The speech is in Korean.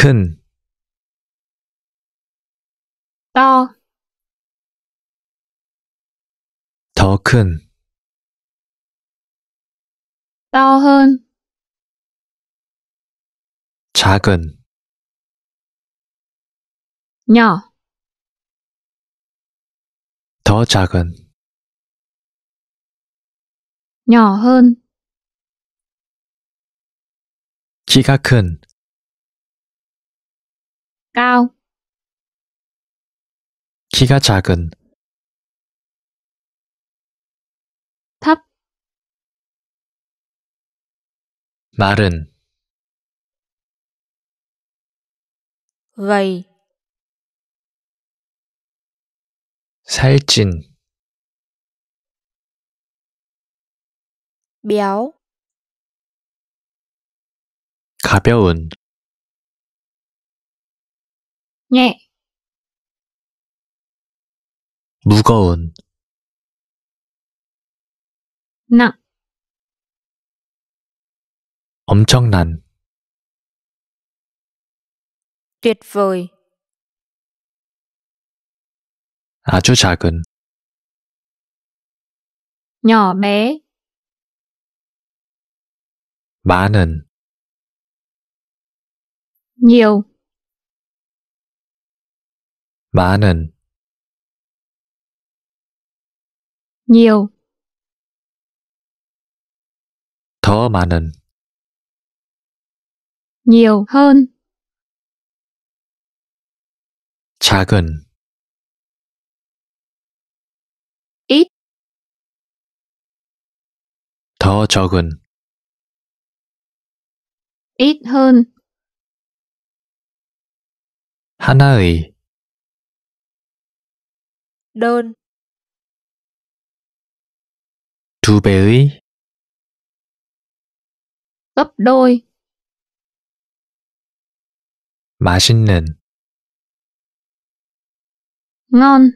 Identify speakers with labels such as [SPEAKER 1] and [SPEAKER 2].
[SPEAKER 1] 큰, 떠, 더 큰,
[SPEAKER 2] to hơn,
[SPEAKER 1] 작은, nhỏ, 더 작은,
[SPEAKER 2] nhỏ hơn,
[SPEAKER 1] 키가 큰, cao 키가 작은 thấp 마른 gầy 살찐 béo 가벼운 nhẹ 무거운 nặng 엄청난
[SPEAKER 2] tuyệt vời
[SPEAKER 1] 아주 작은
[SPEAKER 2] nhỏ bé
[SPEAKER 1] 많은 nhiều 많은 nhiều 더 많은
[SPEAKER 2] nhiều hơn 작은 ít
[SPEAKER 1] 더 적은
[SPEAKER 2] ít hơn
[SPEAKER 1] 하나의 đơn 두 배의
[SPEAKER 2] gấp đôi
[SPEAKER 1] 맛있는
[SPEAKER 2] ngon